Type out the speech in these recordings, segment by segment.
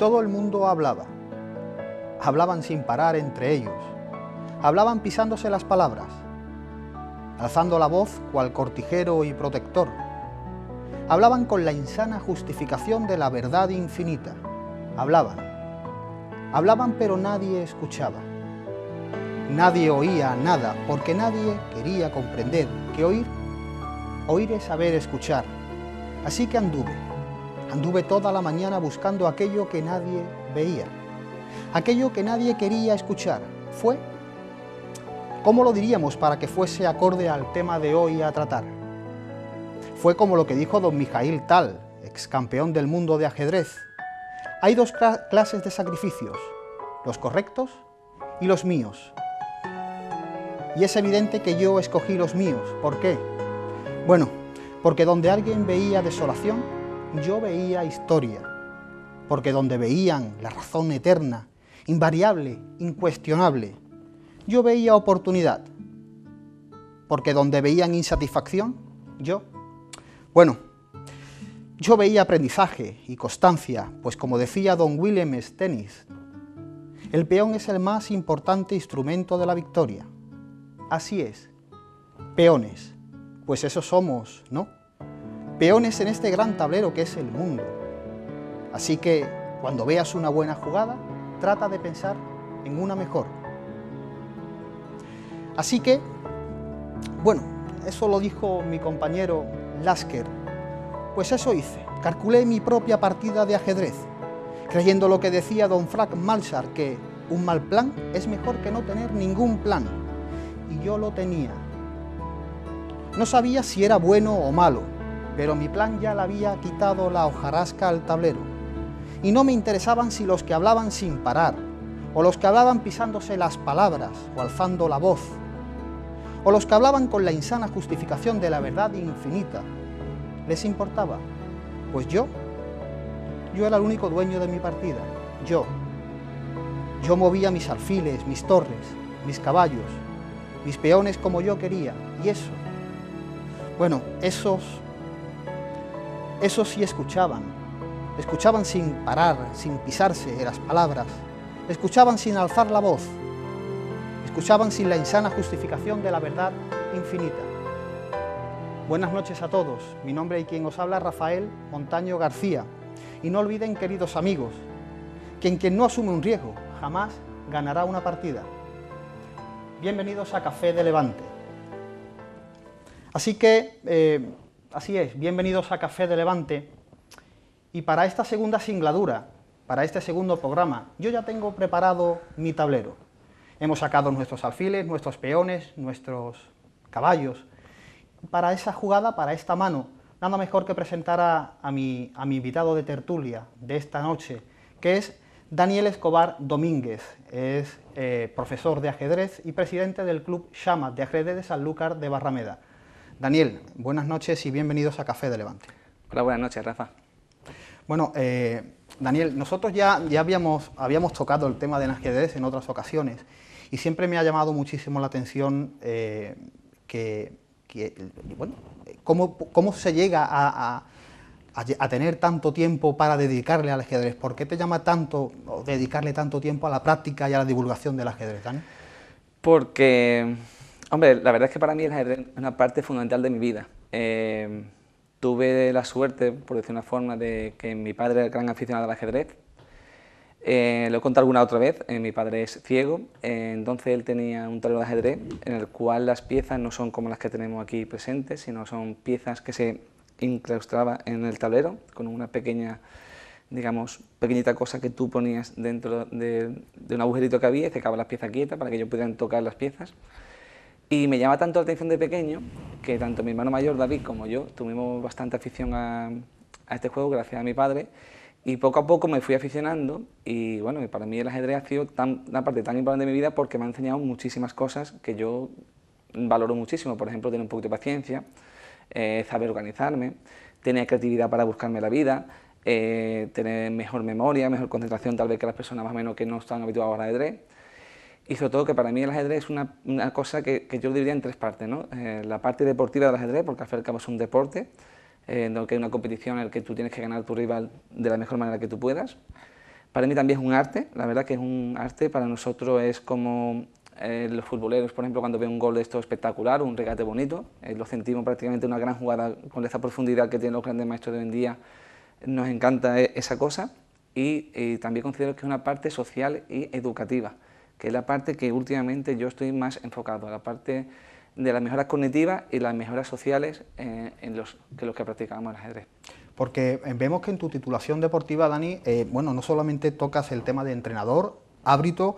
todo el mundo hablaba. Hablaban sin parar entre ellos. Hablaban pisándose las palabras, alzando la voz cual cortijero y protector. Hablaban con la insana justificación de la verdad infinita. Hablaban. Hablaban pero nadie escuchaba. Nadie oía nada porque nadie quería comprender que oír, oír es saber escuchar. Así que anduve Anduve toda la mañana buscando aquello que nadie veía, aquello que nadie quería escuchar. Fue, ¿cómo lo diríamos para que fuese acorde al tema de hoy a tratar? Fue como lo que dijo don Mijail Tal, ex campeón del mundo de ajedrez. Hay dos clases de sacrificios, los correctos y los míos. Y es evidente que yo escogí los míos. ¿Por qué? Bueno, porque donde alguien veía desolación, yo veía historia, porque donde veían la razón eterna, invariable, incuestionable, yo veía oportunidad, porque donde veían insatisfacción, yo, bueno, yo veía aprendizaje y constancia, pues como decía don William Stennis, el peón es el más importante instrumento de la victoria. Así es, peones, pues eso somos, ¿no? peones en este gran tablero que es el mundo. Así que cuando veas una buena jugada, trata de pensar en una mejor. Así que, bueno, eso lo dijo mi compañero Lasker. Pues eso hice, calculé mi propia partida de ajedrez, creyendo lo que decía don Frank Malsar, que un mal plan es mejor que no tener ningún plan. Y yo lo tenía. No sabía si era bueno o malo, pero mi plan ya la había quitado la hojarasca al tablero. Y no me interesaban si los que hablaban sin parar, o los que hablaban pisándose las palabras o alzando la voz, o los que hablaban con la insana justificación de la verdad infinita. ¿Les importaba? Pues yo, yo era el único dueño de mi partida, yo. Yo movía mis alfiles, mis torres, mis caballos, mis peones como yo quería, y eso. Bueno, esos eso sí escuchaban. Escuchaban sin parar, sin pisarse las palabras. Escuchaban sin alzar la voz. Escuchaban sin la insana justificación de la verdad infinita. Buenas noches a todos. Mi nombre y quien os habla Rafael Montaño García. Y no olviden, queridos amigos, que quien no asume un riesgo jamás ganará una partida. Bienvenidos a Café de Levante. Así que eh, Así es, bienvenidos a Café de Levante. Y para esta segunda singladura, para este segundo programa, yo ya tengo preparado mi tablero. Hemos sacado nuestros alfiles, nuestros peones, nuestros caballos. Para esa jugada, para esta mano, nada mejor que presentar a, mi, invitado de tertulia de esta noche, que es Daniel Escobar Domínguez. Es eh, profesor de ajedrez y presidente del Club Chama de Ajedrez de Sanlúcar de Barrameda. Daniel, buenas noches y bienvenidos a Café de Levante. Hola, buenas noches, Rafa. Bueno, eh, Daniel, nosotros ya, ya habíamos, habíamos tocado el tema del ajedrez en otras ocasiones y siempre me ha llamado muchísimo la atención eh, que, bueno, cómo, se llega a, tener tanto tiempo para dedicarle al ajedrez? ¿Por qué te llama tanto dedicarle tanto tiempo a la práctica y a la divulgación del ajedrez, Daniel? Porque Hombre, la verdad es que para mí el ajedrez es una parte fundamental de mi vida. Em, tuve la suerte, por decir una forma, de que mi padre era gran aficionado al ajedrez. Eh, lo he contado alguna otra vez, eh, mi padre es ciego, eh, entonces él tenía un tablero de ajedrez en el cual las piezas no son como las que tenemos aquí presentes, sino son piezas que se incrustaba en el tablero con una pequeña, digamos, pequeñita cosa que tú ponías dentro de, un agujerito que había y se las piezas quietas para que ellos pudieran tocar las piezas. Y me llama tanto la atención de pequeño que tanto mi hermano mayor David como yo tuvimos bastante afición a, este juego gracias a mi padre y poco a poco me fui aficionando y bueno, para mí el ajedrez ha sido una parte tan importante de mi vida porque me ha enseñado muchísimas cosas que yo valoro muchísimo, por ejemplo, tener un poco de paciencia, eh, saber organizarme, tener creatividad para buscarme la vida, eh, tener mejor memoria, mejor concentración tal vez que las personas más o menos que no están habituadas al ajedrez y sobre todo que para mí el ajedrez es una, cosa que, yo dividiría en tres partes. ¿no? Eh, la parte deportiva del ajedrez, porque al fin y al cabo es un deporte, eh, en el que hay una competición en la que tú tienes que ganar a tu rival de la mejor manera que tú puedas. Para mí también es un arte, la verdad que es un arte, para nosotros es como eh, los futboleros, por ejemplo, cuando ven un gol de esto espectacular, un regate bonito, lo sentimos prácticamente una gran jugada con esa profundidad que tienen los grandes maestros de hoy en día, nos encanta e, esa cosa y también considero que es una parte social y educativa que es la parte que últimamente yo estoy más enfocado, a la parte de las mejoras cognitivas y las mejoras sociales eh, en los, que los que practicamos el ajedrez. Porque eh, vemos que en tu titulación deportiva, Dani, eh, bueno, no solamente tocas el tema de entrenador, hábito,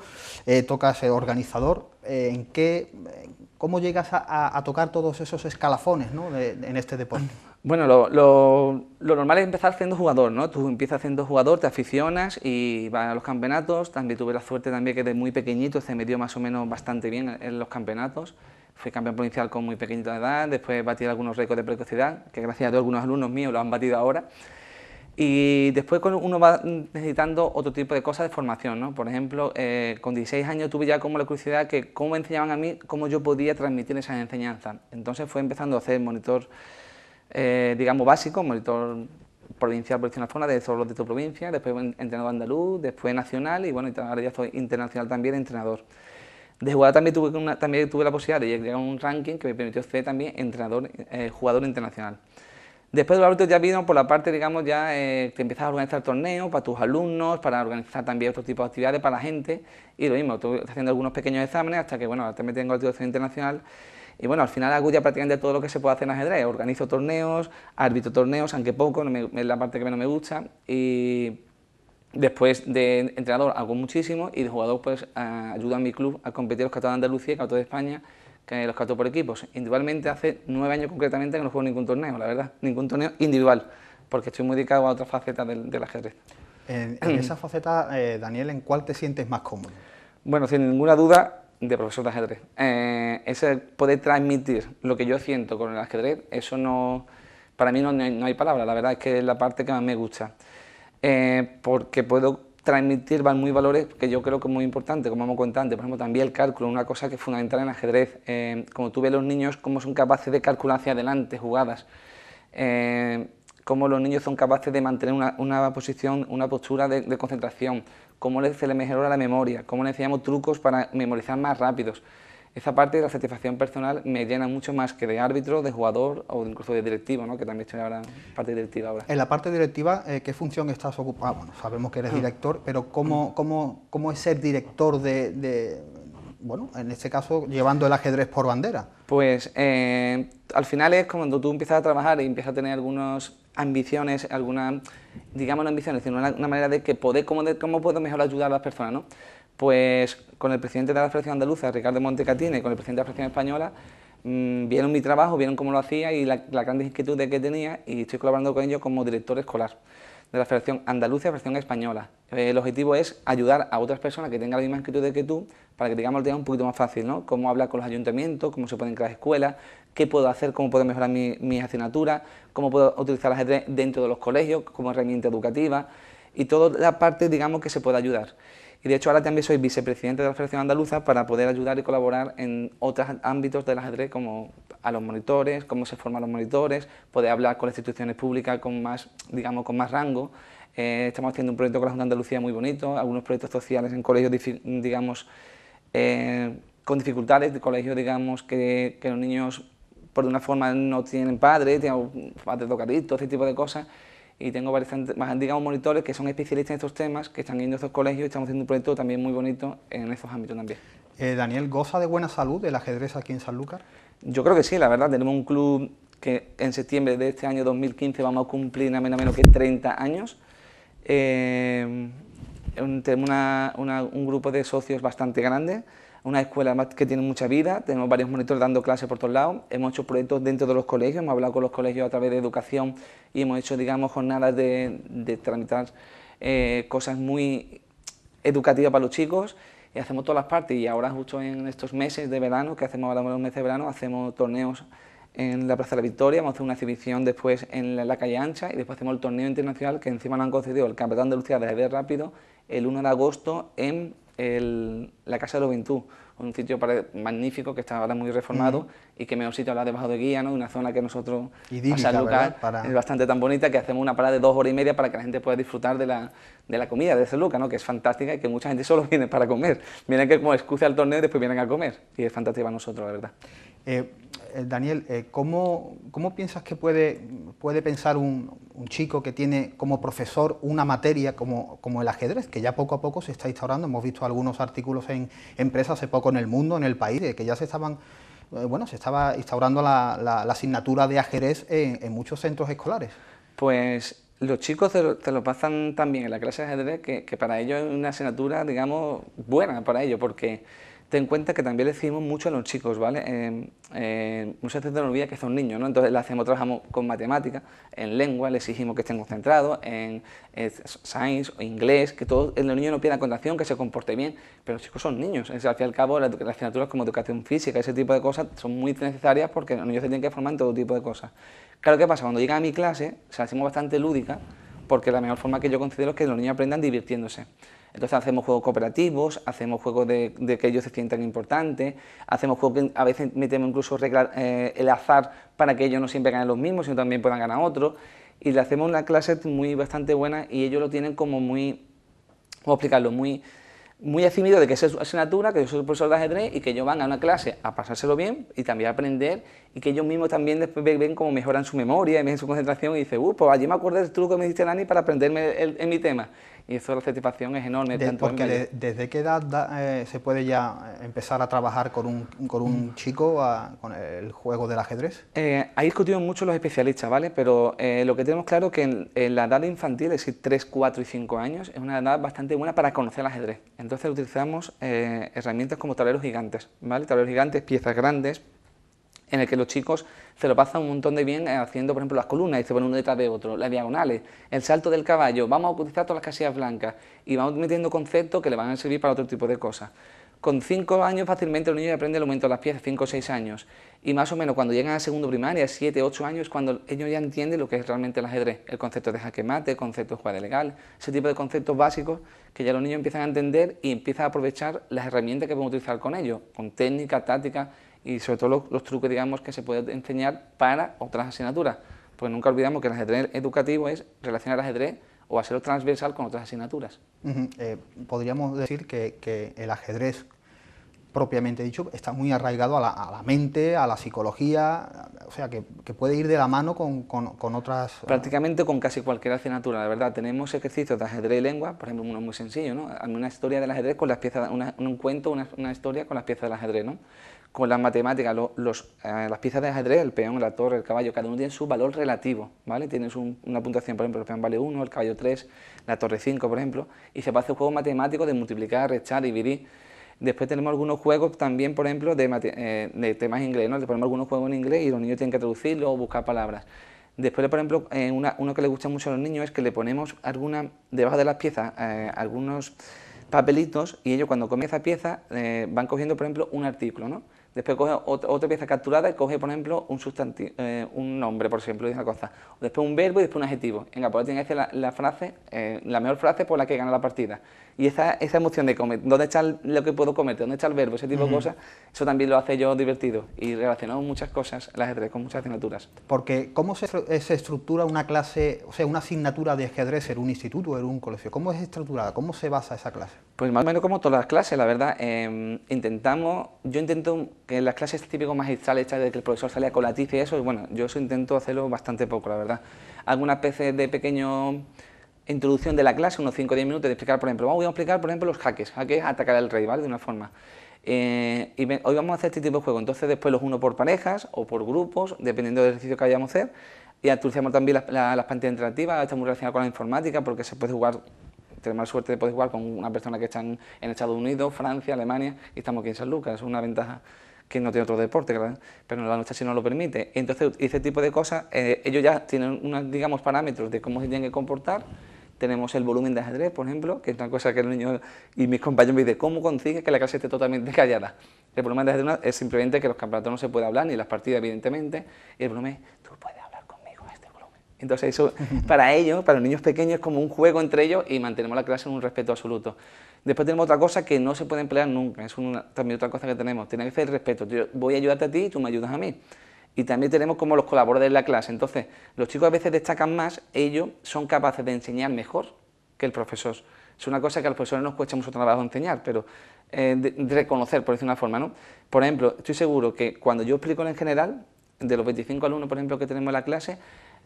tocas organizador, ¿en qué, ¿cómo llegas a, tocar todos esos escalafones en este deporte? Bueno, lo, normal es empezar siendo jugador, ¿no? Tú empiezas siendo jugador, te aficionas y vas a los campeonatos. También tuve la suerte también que de muy pequeñito se me dio más o menos bastante bien en los campeonatos. Fui campeón provincial con muy pequeñita edad, después batí algunos récords de precocidad, que gracias a todos algunos alumnos míos lo han batido ahora. Y después uno va necesitando otro tipo de cosas de formación, ¿no? Por ejemplo, eh, con 16 años tuve ya como la curiosidad que cómo me enseñaban a mí, cómo yo podía transmitir esas enseñanzas. Entonces fue empezando a hacer monitor eh, digamos, básico, monitor provincial por zona de los de tu provincia, después entrenador andaluz, después nacional y bueno, ahora ya soy internacional también entrenador. De jugada también tuve, también tuve la posibilidad de llegar a un ranking que me permitió ser también entrenador, eh, jugador internacional. Después de los ya vino por la parte, digamos, ya eh, que empiezas a organizar torneos para tus alumnos, para organizar también otro tipo de actividades para la gente. Y lo mismo, estoy haciendo algunos pequeños exámenes hasta que, bueno, también tengo la internacional y bueno, al final hago ya prácticamente todo lo que se puede hacer en ajedrez. Organizo torneos, arbitro torneos, aunque poco, es la parte que menos me gusta. Y después de entrenador hago muchísimo y de jugador pues ayudo a mi club a competir los campeonatos de Andalucía, y campeonatos de España, que los cató por equipos. Individualmente hace nueve años concretamente que no juego ningún torneo, la verdad, ningún torneo individual, porque estoy muy dedicado a otra faceta del, ajedrez. En, esa faceta, eh, Daniel, ¿en cuál te sientes más cómodo? Bueno, sin ninguna duda, de profesor de ajedrez. Eh, ese poder transmitir lo que yo siento con el ajedrez, eso no, para mí no, hay palabra, la verdad es que es la parte que más me gusta, eh, porque puedo transmitir muy valores que yo creo que es muy importante, como hemos contado antes, por ejemplo, también el cálculo, una cosa que es fundamental en el ajedrez, eh, como tú ves los niños, cómo son capaces de calcular hacia adelante jugadas, cómo los niños son capaces de mantener una, una posición, una postura de, de, concentración, cómo se le mejora la memoria, cómo le enseñamos trucos para memorizar más rápidos. Esa parte de la satisfacción personal me llena mucho más que de árbitro, de jugador o incluso de directivo, que también estoy ahora en parte directiva ahora. En la parte directiva, eh, ¿qué función estás ocupando? sabemos que eres director, pero ¿cómo, cómo, cómo es ser director de, bueno, en este caso, llevando el ajedrez por bandera? Pues eh, al final es cuando tú empiezas a trabajar y empiezas a tener algunos ambiciones, alguna, digamos no ambiciones, sino una, manera de que poder, cómo, puedo mejor ayudar a las personas, ¿no? Pues con el presidente de la Federación Andaluza, Ricardo Montecatine y con el presidente de la Federación Española, mm, vieron mi trabajo, vieron cómo lo hacía y la, la grandes inquietudes que tenía y estoy colaborando con ellos como director escolar de la Federación Andaluza y Federación Española. Eh, el objetivo es ayudar a otras personas que tengan la misma inquietud que tú para que digamos lo un poquito más fácil, ¿no? Cómo hablar con los ayuntamientos, cómo se pueden crear escuelas, qué puedo hacer, cómo puedo mejorar mi, mis asignaturas, cómo puedo utilizar el ajedrez dentro de los colegios como herramienta educativa y toda la parte, digamos, que se pueda ayudar. Y de hecho ahora también soy vicepresidente de la Federación Andaluza para poder ayudar y colaborar en otros ámbitos del ajedrez como a los monitores, cómo se forman los monitores, poder hablar con las instituciones públicas con más, digamos, con más rango. Eh, estamos haciendo un proyecto con la Junta de Andalucía muy bonito, algunos proyectos sociales en colegios, digamos, eh, con dificultades de colegio, digamos, que, los niños por una forma no tienen padres, tienen padres tocadito ese tipo de cosas. Y tengo varios digamos, monitores que son especialistas en estos temas, que están yendo a estos colegios y estamos haciendo un proyecto también muy bonito en esos ámbitos también. Eh, Daniel, ¿goza de buena salud el ajedrez aquí en Sanlúcar? Yo creo que sí, la verdad. Tenemos un club que en septiembre de este año 2015 vamos a cumplir nada menos, menos que 30 años. Eh, ...tenemos un grupo de socios bastante grande, una escuela que tiene mucha vida, tenemos varios monitores dando clases por todos lados, hemos hecho proyectos dentro de los colegios, hemos hablado con los colegios a través de educación y hemos hecho, digamos, jornadas de, tramitar eh, cosas muy educativas para los chicos y hacemos todas las partes y ahora justo en estos meses de verano, que hacemos ahora los meses de verano, hacemos torneos en la Plaza de la Victoria, vamos a una exhibición después en la, calle ancha y después hacemos el torneo internacional que encima nos han concedido el Campeonato de Andalucía de Rápido el 1 de agosto en el, la Casa de la Juventud, un sitio magnífico que está ahora muy reformado y que me un sitio hablar debajo de guía, ¿no? una zona que nosotros a es bastante tan bonita que hacemos una parada de dos horas y media para que la gente pueda disfrutar de la, comida de ese ¿no? que es fantástica y que mucha gente solo viene para comer. Vienen que como excusa al torneo y después vienen a comer y es fantástica para nosotros, la verdad. Eh, eh, Daniel, eh, ¿cómo, piensas que puede, puede pensar un, chico que tiene como profesor una materia como, como el ajedrez, que ya poco a poco se está instaurando? Hemos visto algunos artículos en empresas hace poco ...en el mundo, en el país, que ya se estaban eh, bueno, se estaba instaurando la, la, asignatura de ajedrez en, muchos centros escolares. Pues los chicos te lo, te lo pasan también en la clase de ajedrez, que, que, para ellos es una asignatura, digamos, buena para ellos, porque ten en cuenta que también le decimos mucho a los chicos, ¿vale? Em, eh, eh, muchas veces nos olvida que son niños, ¿no? Entonces le hacemos, trabajamos con matemáticas, en lengua, le exigimos que estén concentrados, en, eh, science o inglés, que todos eh, los niños no pierdan contación, que se comporte bien, pero los chicos son niños, es, al fin y al cabo las, asignaturas como educación física, ese tipo de cosas son muy necesarias porque los niños se tienen que formar en todo tipo de cosas. Claro, ¿qué pasa? Cuando llegan a mi clase, se la hacemos bastante lúdica, porque la mejor forma que yo considero es que los niños aprendan divirtiéndose. Entonces hacemos juegos cooperativos, hacemos juegos de, que ellos se sientan importantes, hacemos juegos que a veces metemos incluso eh, el azar para que ellos no siempre ganen los mismos, sino también puedan ganar otros. Y le hacemos una clase muy bastante buena y ellos lo tienen como muy, ¿cómo explicarlo? Muy, muy de que es su asignatura, que yo soy profesor de ajedrez y que ellos van a una clase a pasárselo bien y también a aprender y que ellos mismos también después ven cómo mejoran su memoria y su concentración y dicen, uh, pues allí me acordé del truco que me diste Nani para aprenderme en mi tema. Y eso la satisfacción es enorme. desde qué edad eh, se puede ya eh, empezar a trabajar con un, con un mm. chico con el juego del ajedrez? Eh, discutido mucho los especialistas, ¿vale? Pero eh, lo que tenemos claro es que en, la edad infantil, es decir, 3, 4 y 5 años, es una edad bastante buena para conocer el ajedrez. Entonces utilizamos herramientas como tableros gigantes, ¿vale? Tableros gigantes, piezas grandes, en el que los chicos se lo pasan un montón de bien eh, haciendo, por ejemplo, las columnas y se ponen uno detrás de otro, las diagonales, el salto del caballo, vamos a utilizar todas las casillas blancas y vamos metiendo conceptos que le van a servir para otro tipo de cosas. Con cinco años fácilmente los niños aprende el aumento de las piezas, ...cinco o seis años. Y más o menos cuando llegan a segundo primaria, ...siete, ocho años, cuando ellos ya entienden lo que es realmente el ajedrez, el concepto de jaque mate, el concepto de jugada legal, ese tipo de conceptos básicos que ya los niños empiezan a entender y empiezan a aprovechar las herramientas que pueden utilizar con ellos, con técnica, táctica, y sobre todo los, trucos, digamos, que se pueden enseñar para otras asignaturas. Porque nunca olvidamos que el ajedrez educativo es relacionar el ajedrez o hacerlo transversal con otras asignaturas. Eh, podríamos decir que, el ajedrez, propiamente dicho, está muy arraigado a la, mente, a la psicología, o sea, que, puede ir de la mano con, con, otras... Ah, Prácticamente con casi cualquier asignatura, la verdad. Tenemos ejercicios de ajedrez y lengua, por ejemplo, uno muy sencillo, ¿no? Una historia del ajedrez con las piezas, un cuento, una, una historia con las piezas del ajedrez, ¿no? con las matemáticas, eh, las piezas de ajedrez, el peón, la torre, el caballo, cada uno tiene su valor relativo, ¿vale? Tienes una puntuación, por ejemplo, el peón vale 1, el caballo 3, la torre 5, por ejemplo, y se hacer un juego matemático de multiplicar, rechar, dividir. Después tenemos algunos juegos también, por ejemplo, de, eh, de temas inglés, ¿no? Le ponemos algunos juegos en inglés y los niños tienen que traducirlo o buscar palabras. Después, por ejemplo, eh, uno que le gusta mucho a los niños es que le ponemos alguna, debajo de las piezas algunos papelitos y ellos cuando comen esa pieza van cogiendo, por ejemplo, un artículo, ¿no? Después coge otra, pieza capturada y coge, por ejemplo, un eh, un nombre, por ejemplo, y una cosa. Después un verbo y después un adjetivo. Venga, pues tiene que la, frase, eh, la mejor frase por la que gana la partida. Y esa, esa emoción de comer, dónde está lo que puedo cometer, dónde está el verbo, ese tipo de cosas, eso también lo hace yo divertido. Y relacionado muchas cosas, el ajedrez, con muchas asignaturas. Porque, ¿cómo se, estructura una clase, o sea, una asignatura de ajedrez en un instituto, en un colegio? ¿Cómo es estructurada? ¿Cómo se basa esa clase? Pues más o menos como todas las clases, la verdad. Em, intentamos, yo intento que en las clases este típicas magistrales, de que el profesor salía con la y eso, bueno, yo eso intento hacerlo bastante poco, la verdad. Algunas veces de pequeño introducción de la clase, unos 5 o 10 minutos de explicar, por ejemplo, vamos a explicar, por ejemplo, los hackers, hackers atacar al rey, ¿vale? De una forma. Eh, y hoy vamos a hacer este tipo de juego, entonces después los uno por parejas o por grupos, dependiendo del ejercicio que vayamos a hacer, y actualizamos también las, pantallas interactivas, está muy relacionado con la informática, porque se puede jugar tenemos mala suerte de poder jugar con una persona que está en, Estados Unidos, Francia, Alemania, y estamos aquí en San Lucas, es una ventaja que no tiene otro deporte, ¿verdad? pero la nuestra si nos lo permite. Entonces, ese tipo de cosas, eh, ellos ya tienen unos, digamos, parámetros de cómo se tienen que comportar tenemos el volumen de ajedrez, por ejemplo, que es una cosa que el niño y mis compañeros me dicen, ¿cómo consigues que la clase esté totalmente callada? El volumen de ajedrez es simplemente que los campeonatos no se puede hablar, ni las partidas, evidentemente, el volumen es, tú puedes hablar conmigo este volumen. Entonces eso, para ellos, para los niños pequeños, es como un juego entre ellos y mantenemos la clase en un respeto absoluto. Después tenemos otra cosa que no se puede emplear nunca, es una, también otra cosa que tenemos, tiene que ser el respeto, yo voy a ayudarte a ti y tú me ayudas a mí y también tenemos como los colaboradores de la clase. Entonces, los chicos a veces destacan más, ellos son capaces de enseñar mejor que el profesor. Es una cosa que a los profesores nos cuesta mucho trabajo enseñar, pero eh, de, reconocer, por decir una forma, ¿no? Por ejemplo, estoy seguro que cuando yo explico en general, de los 25 alumnos, por ejemplo, que tenemos en la clase,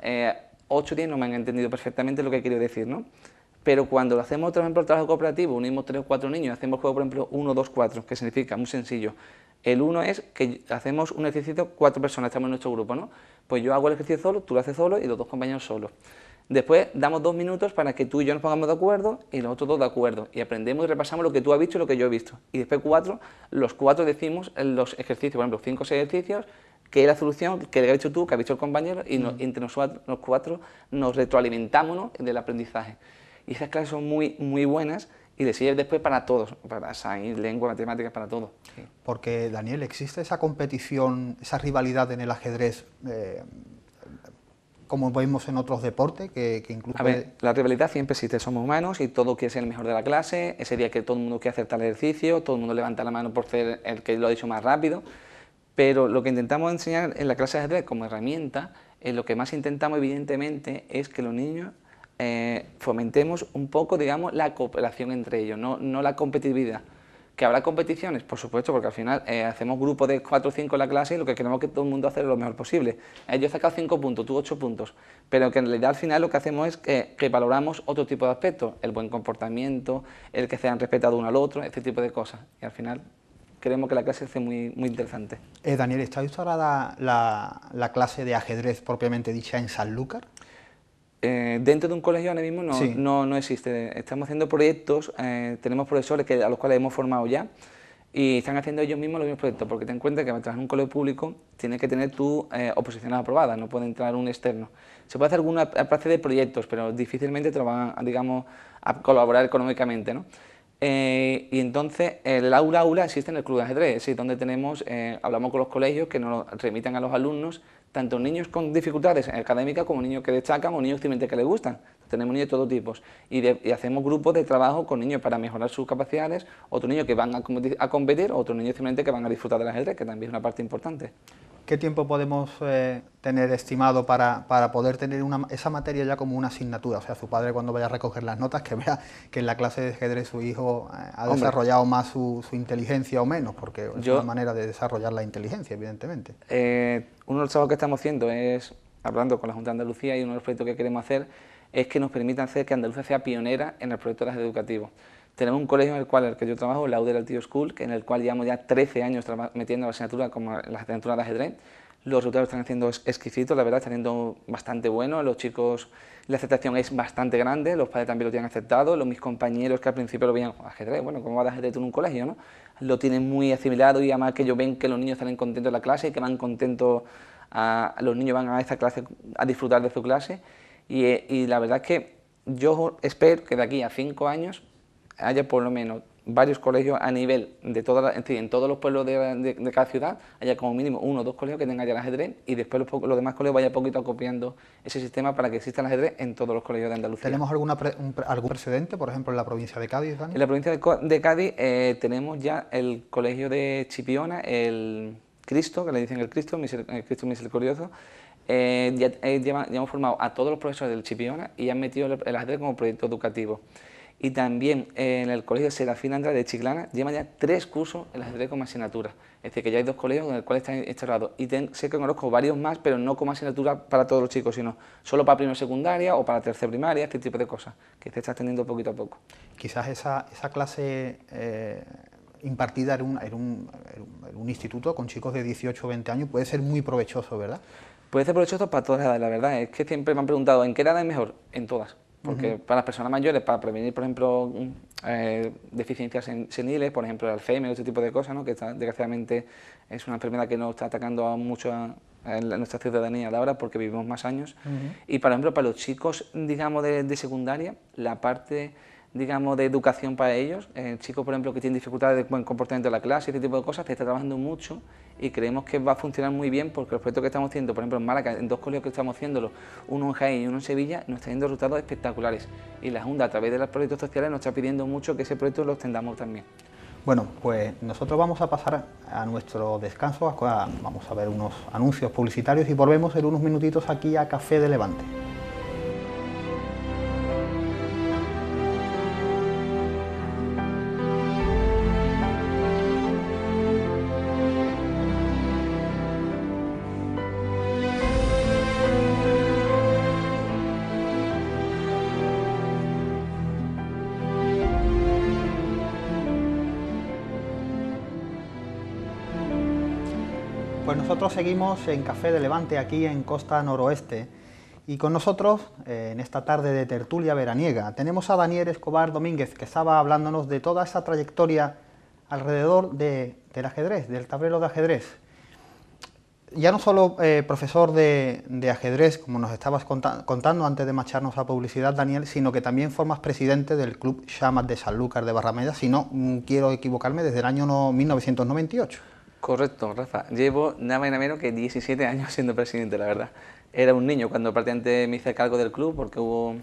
eh, 8 o 10 no me han entendido perfectamente lo que he querido decir, ¿no? Pero cuando lo hacemos, por ejemplo, el trabajo cooperativo, unimos 3 o 4 niños, hacemos juego, por ejemplo, 1, 2, 4, que significa, muy sencillo, el uno es que hacemos un ejercicio, cuatro personas estamos en nuestro grupo, ¿no? Pues yo hago el ejercicio solo, tú lo haces solo y los dos compañeros solo. Después damos dos minutos para que tú y yo nos pongamos de acuerdo y los otros dos de acuerdo. Y aprendemos y repasamos lo que tú has visto y lo que yo he visto. Y después cuatro, los cuatro decimos los ejercicios, por ejemplo, cinco o seis ejercicios, que es la solución que le has hecho tú, que ha dicho el compañero, y mm. entre nosotros los cuatro nos retroalimentamos del aprendizaje. Y esas clases son muy, muy buenas y le después para todos, para salir lengua, matemáticas, para todos. Porque, Daniel, ¿existe esa competición, esa rivalidad en el ajedrez, eh, como vemos en otros deportes, que, A ver, la rivalidad siempre existe, somos humanos y todo quiere ser el mejor de la clase, ese día que todo el mundo quiere hacer tal ejercicio, todo el mundo levanta la mano por ser el que lo ha dicho más rápido, pero lo que intentamos enseñar en la clase de ajedrez como herramienta, eh, lo que más intentamos evidentemente es que los niños eh, fomentemos un poco, digamos, la cooperación entre ellos, no, la competitividad. ¿Que habrá competiciones? Por supuesto, porque al final eh, hacemos grupo de 4 o 5 en la clase y lo que queremos que todo el mundo es lo mejor posible. Eh, yo he sacado 5 puntos, tú 8 puntos, pero que en realidad al final lo que hacemos es que, valoramos otro tipo de aspectos, el buen comportamiento, el que se han respetado uno al otro, este tipo de cosas. Y al final creemos que la clase es muy, muy interesante. Daniel, ¿está visto la, la clase de ajedrez propiamente dicha en Sanlúcar? Eh, dentro de un colegio ahora mismo no, no, existe. Estamos haciendo proyectos, eh, tenemos profesores que, a los cuales hemos formado ya y están haciendo ellos mismos los mismos proyectos, porque te en cuenta que para en un colegio público tienes que tener tu eh, oposición aprobada, no puede entrar un externo. Se puede hacer alguna parte de proyectos, pero difícilmente te lo van, digamos, a colaborar económicamente, ¿no? y entonces el aula aula existe en el club de ajedrez, donde tenemos, hablamos con los colegios que nos remitan a los alumnos tanto niños con dificultades académicas como niños que destacan o niños que les gustan. Tenemos niños de todo tipos y, hacemos grupos de trabajo con niños para mejorar sus capacidades, otros niños que van a, competir, otros niños simplemente que van a disfrutar de las ajedrez, que también es una parte importante. ¿Qué tiempo podemos eh, tener estimado para, poder tener esa materia ya como una asignatura? O sea, su padre cuando vaya a recoger las notas, que vea que en la clase de ajedrez su hijo eh, ha desarrollado más su, inteligencia o menos, porque es una manera de desarrollar la inteligencia, evidentemente. Eh, uno de los trabajos que estamos haciendo es, hablando con la Junta de Andalucía, y uno de los proyectos que queremos hacer es que nos permitan hacer que Andalucía sea pionera en el proyecto de las educativos. Tenemos un colegio en el cual el que yo trabajo, la UDEL Altillo School, en el cual llevamos ya 13 años metiendo la asignatura como la asignatura de ajedrez. Los resultados están siendo exquisitos, la verdad, están siendo bastante buenos. Los chicos, la aceptación es bastante grande, los padres también lo tienen aceptado. Los mis compañeros que al principio lo veían oh, ajedrez, bueno, ¿cómo va a ajedrez tú en un colegio, no? Lo tienen muy asimilado y además que ellos ven que los niños salen contentos de la clase y que van contentos, a, los niños van a esa clase a disfrutar de su clase. Y, eh, y la verdad es que yo espero que de aquí a cinco años haya por lo menos varios colegios a nivel de toda en, todos los pueblos de, cada ciudad haya como mínimo uno o dos colegios que tengan ya el ajedrez y después los, demás colegios vayan poquito copiando ese sistema para que exista el ajedrez en todos los colegios de Andalucía. ¿Tenemos alguna algún precedente, por ejemplo, en la provincia de Cádiz, En la provincia de, Cádiz eh, tenemos ya el colegio de Chipiona, el Cristo, que le dicen el Cristo, el Cristo Misericordioso, eh, ya, eh, ya, hemos formado a todos los profesores del Chipiona y han metido el, el ajedrez como proyecto educativo y también en el Colegio Serafina Andrade de Chiclana lleva ya tres cursos en las ajedrez como asignatura. Es decir, que ya hay dos colegios en los cuales están instalados... Y sé que conozco varios más, pero no como asignatura para todos los chicos, sino solo para primero secundaria o para tercer primaria, este tipo de cosas, que se está extendiendo poquito a poco. Quizás esa, esa clase eh, impartida en un, en un instituto con chicos de 18 o 20 años puede ser muy provechoso, ¿verdad? Puede ser provechoso para todas las edades, la verdad. Es que siempre me han preguntado, ¿en qué edad es mejor? En todas porque para las personas mayores, para prevenir, por ejemplo, mm, eh, deficiencias seniles, por ejemplo, el Alzheimer, este tipo de cosas, ¿no? que desgraciadamente es una enfermedad que nos está atacando a mucho a, nuestra ciudadanía ahora porque vivimos más años. Y, por ejemplo, para los chicos, digamos, de secundaria, la parte digamos, de educación para ellos. Eh, chicos, por ejemplo, que tienen dificultades de buen comportamiento en la clase, este tipo de cosas, se está trabajando mucho y creemos que va a funcionar muy bien porque los proyectos que estamos haciendo, por ejemplo, en Málaga, en dos colegios que estamos haciéndolo, uno en Jaén y uno en Sevilla, nos está dando resultados espectaculares. Y la Junta, a través de los proyectos sociales, nos está pidiendo mucho que ese proyecto lo extendamos también. Bueno, pues nosotros vamos a pasar a nuestro descanso, vamos a ver unos anuncios publicitarios y volvemos en unos minutitos aquí a Café de Levante. seguimos en Café de Levante aquí en Costa Noroeste y con nosotros eh, en esta tarde de tertulia veraniega tenemos a Daniel Escobar Domínguez que estaba hablándonos de toda esa trayectoria alrededor del ajedrez, del tablero de ajedrez. Ya no solo eh, profesor de, ajedrez, como nos estabas contando antes de marcharnos a publicidad, Daniel, sino que también formas presidente del Club Chamas de Sanlúcar de Barrameda, si no mm, quiero equivocarme, desde el año 1998. Correcto, Rafa. Llevo nada más y nada menos que 17 años siendo presidente, la verdad. Era un niño cuando antes me hice cargo del club porque hubo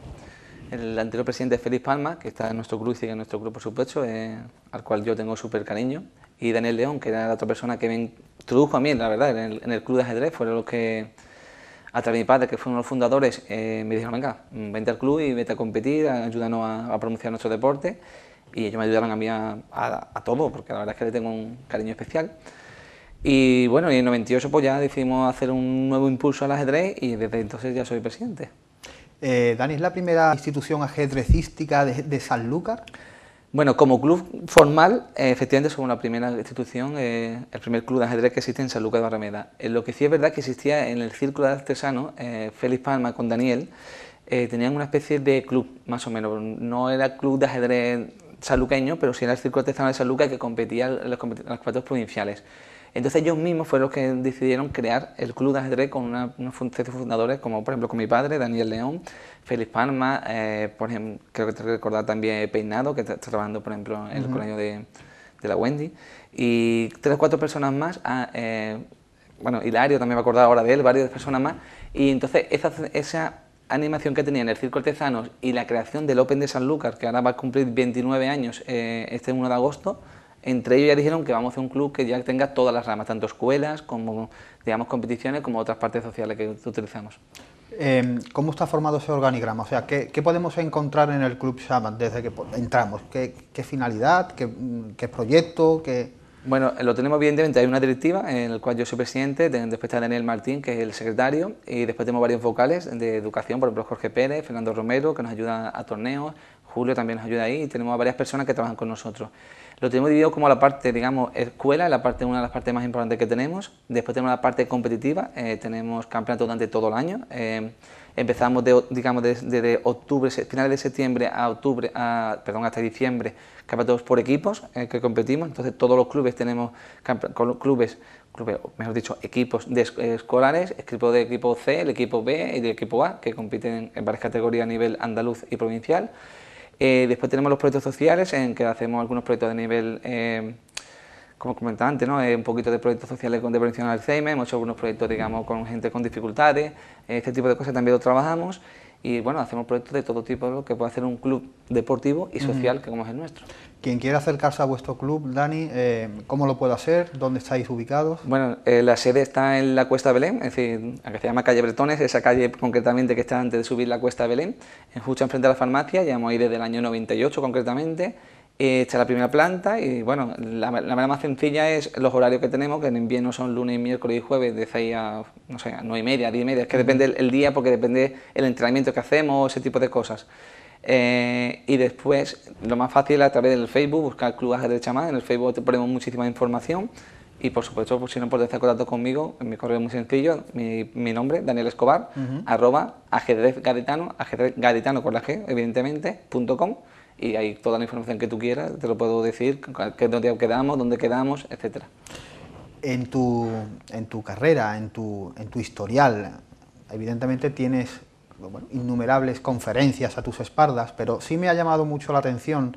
el anterior presidente Félix Palma, que está en nuestro club y sigue en nuestro club, por supuesto, eh, al cual yo tengo súper cariño, y Daniel León, que era la otra persona que me introdujo a mí, la verdad, en el, club de ajedrez, fueron los que, a través de mi padre, que fueron los fundadores, eh, me dijeron, venga, vente al club y vete a competir, ayúdanos a, a pronunciar nuestro deporte, y ellos me ayudaron a mí a todo, porque la verdad es que le tengo un cariño especial. Y bueno, y en 98 pues ya decidimos hacer un nuevo impulso al ajedrez y desde entonces ya soy presidente. Eh, Dani, ¿es la primera institución ajedrecística de, de Sanlúcar? Bueno, como club formal, eh, efectivamente somos una primera institución, eh, el primer club de ajedrez que existe en San de Barrameda. lo que sí es verdad que existía en el círculo de artesanos, Félix Palma con Daniel, tenían una especie de club, más o menos. No era club de ajedrez saluqueño, pero sí era el círculo artesano de Sanlúcar... que competía en las, provinciales. Entonces ellos mismos fueron los que decidieron crear el club de ajedrez con unos fundadores como por ejemplo con mi padre, Daniel León, Félix Palma, eh, por creo que te recordar también eh, Peinado, que está, trabajando por ejemplo en el colegio de, la Wendy, y tres o cuatro personas más, ah, eh, bueno, Hilario también me acordaba ahora de él, varias personas más, y entonces esa, esa animación que tenía en el Circo Artesanos y la creación del Open de San Lucas que ahora va a cumplir 29 años este 1 de agosto, entre ellos ya dijeron que vamos a un club que ya tenga todas las ramas, tanto escuelas como, digamos, competiciones, como otras partes sociales que utilizamos. Em, ¿Cómo está formado ese organigrama? O sea, ¿qué, podemos encontrar en el Club Shaman desde que entramos? ¿Qué, finalidad? ¿Qué, qué proyecto? ¿Qué...? Bueno, lo tenemos evidentemente, hay una directiva en la cual yo soy presidente, después está Daniel Martín, que es el secretario, y después tenemos varios vocales de educación, por ejemplo Jorge Pérez, Fernando Romero, que nos ayuda a torneos, Julio también nos ayuda ahí, y tenemos a varias personas que trabajan con nosotros. Lo tenemos dividido como la parte, digamos, escuela, la parte, una de las partes más importantes que tenemos, después tenemos la parte competitiva, eh, tenemos campeonato durante todo el año. Eh, empezamos digamos desde octubre, finales de septiembre a octubre, perdón, hasta diciembre, campeonatos por equipos eh, que competimos, entonces todos los clubes tenemos clubes, clubes, mejor dicho, equipos escolares, equipos de equipo C, el equipo B y el equipo A, que compiten en varias categorías a nivel andaluz y provincial. Eh, después tenemos los proyectos sociales, en que hacemos algunos proyectos de nivel eh, como comentaba antes, eh, un poquito de proyectos sociales de prevención al Alzheimer, hemos hecho algunos proyectos, digamos, con gente con dificultades, eh, este tipo de cosas también lo trabajamos y, bueno, hacemos proyectos de todo tipo, lo que puede hacer un club deportivo y social, que como es el nuestro. Quien quiera acercarse a vuestro club, Dani, eh, ¿cómo lo puede hacer? ¿Dónde estáis ubicados? Bueno, la sede está en la Cuesta Belén, es decir, la que se llama calle Bretones, esa calle concretamente que está antes de subir la Cuesta Belén, en justo enfrente de la farmacia, llevamos ahí desde el año 98 concretamente, eh, esta es la primera planta y bueno, la, manera más sencilla es los horarios que tenemos, que en invierno son lunes, miércoles y jueves de 6 a, no sé, 9 y media, 10 y media, es que depende el, día porque depende el entrenamiento que hacemos, ese tipo de cosas. Eh, y después, lo más fácil a través del Facebook, buscar Club Ajedrez Chamán, en el Facebook te ponemos muchísima información y por supuesto, pues, si no puedes hacer contacto conmigo, en mi correo es muy sencillo, mi, nombre, Daniel Escobar, arroba ajedrez gaditano, con la G, evidentemente, punto com y hay toda la información que tú quieras, te lo puedo decir, qué día quedamos, dónde quedamos, etcétera. En tu, en tu carrera, en tu, en tu historial, evidentemente tienes innumerables conferencias a tus espaldas, pero sí me ha llamado mucho la atención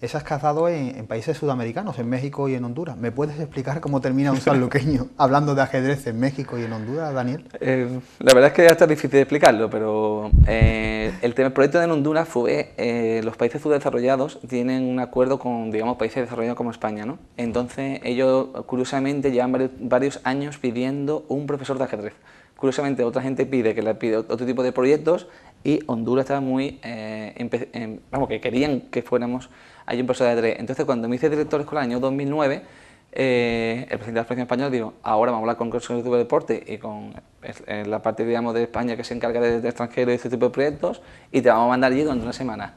esas en, países sudamericanos, en México y en Honduras. ¿Me puedes explicar cómo termina un sanluqueño hablando de ajedrez en México y en Honduras, Daniel? Eh, la verdad es que ya está difícil explicarlo, pero eh, el, tema, del proyecto en Honduras fue, eh, los países subdesarrollados tienen un acuerdo con, digamos, países desarrollados como España, ¿no? Entonces ellos, curiosamente, llevan varios, años pidiendo un profesor de ajedrez. Curiosamente, otra gente pide que le pide otro tipo de proyectos y Honduras estaba muy, em, vamos, que querían que fuéramos hay un profesor de tres. Entonces, cuando me hice director escolar en el año 2009, eh, el presidente de la Federación Española dijo, ahora vamos a hablar con el Consejo de Deporte y con la parte, digamos, de España que se encarga de, de extranjeros y este tipo de proyectos y te vamos a mandar allí durante una semana.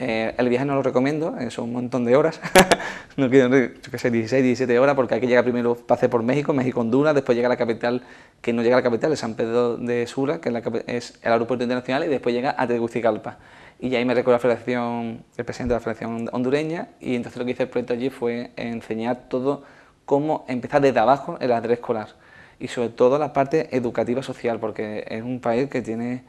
Eh, el viaje no lo recomiendo, eh, son un montón de horas, no quiero, yo qué sé, 16, 17 horas, porque hay que llegar primero, pase por México, México-Honduras, después llega a la capital, que no llega a la capital, es San Pedro de sura que es, es el aeropuerto internacional, y después llega a Tegucigalpa y ahí me recuerdo la federación, el presidente de la federación hondureña y entonces lo que hice el proyecto allí fue enseñar todo cómo empezar desde abajo el ajedrez escolar y sobre todo la parte educativa social porque es un país que tiene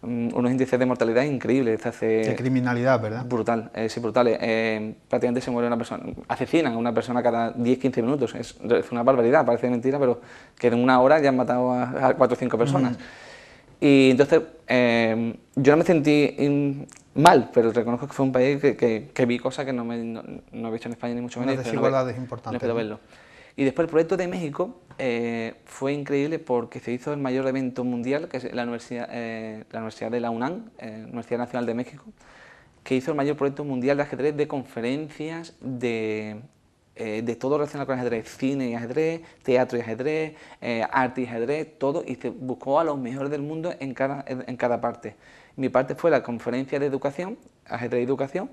mm, unos índices de mortalidad increíbles. Hace de criminalidad, ¿verdad? Brutal, eh, sí, brutal. Eh, prácticamente se muere una persona, asesinan a una persona cada 10-15 minutos. Es, una barbaridad, parece mentira, pero que en una hora ya han matado a, 4 o 5 personas. Y entonces em, yo no me sentí mal, pero reconozco que fue un país que, vi cosas que no, me, no, visto en España ni mucho menos. Las desigualdades importantes. Y después el proyecto de México eh, fue increíble porque se hizo el mayor evento mundial, que es la Universidad, eh, la universidad de la UNAM, eh, Universidad Nacional de México, que hizo el mayor proyecto mundial de ajedrez de conferencias, de, eh, de todo relacionado con ajedrez, cine y ajedrez, teatro y ajedrez, eh, arte y ajedrez, todo, y se buscó a los mejores del mundo en cada, parte. Mi parte fue la conferencia de educación, ajedrez y educación,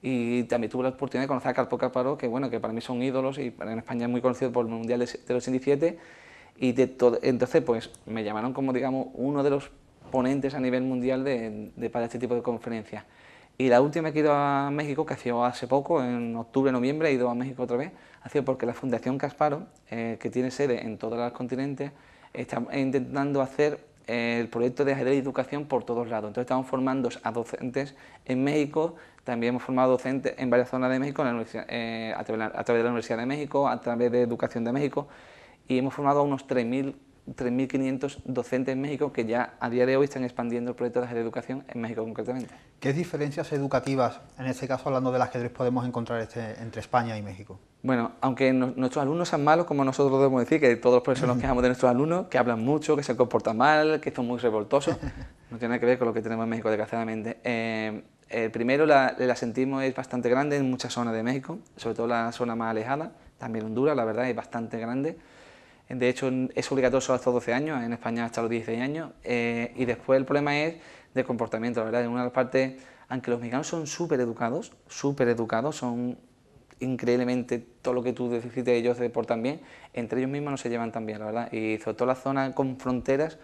y también tuve la oportunidad de conocer a Carpo Carparó, que bueno, que para mí son ídolos y en España es muy conocido por el Mundial de, los 87, y de entonces pues me llamaron como digamos uno de los ponentes a nivel mundial de, para este tipo de conferencias. Y la última que he ido a México, que ha sido hace poco, en octubre, noviembre, he ido a México otra vez, ha sido porque la Fundación Casparo, eh, que tiene sede en todos los continentes, está intentando hacer eh, el proyecto de ajedrez y educación por todos lados. Entonces estamos formando a docentes en México, también hemos formado docentes en varias zonas de México, eh, a, través, de la Universidad de México, a través de Educación de México, y hemos formado a unos 3.000 3.500 docentes en México que ya a día de hoy están expandiendo el proyecto de la educación en México concretamente. ¿Qué diferencias educativas, en este caso hablando de que ajedrez, podemos encontrar este, entre España y México? Bueno, aunque nuestros alumnos sean malos, como nosotros debemos decir, que todos los profesores nos quejamos de nuestros alumnos, que hablan mucho, que se comportan mal, que son muy revoltosos, no tiene nada que ver con lo que tenemos en México, desgraciadamente. Eh, primero, la, sentimos es bastante grande en muchas zonas de México, sobre todo la zona más alejada, también Honduras, la verdad, es bastante grande. De hecho, es obligatorio hasta los 12 años, en España hasta los 16 años. Eh, y después el problema es de comportamiento, la verdad. En una parte, aunque los mexicanos son súper educados, súper educados, son increíblemente todo lo que tú necesites, ellos se portan bien, entre ellos mismos no se llevan tan bien, la verdad. Y sobre todo la zona con fronteras,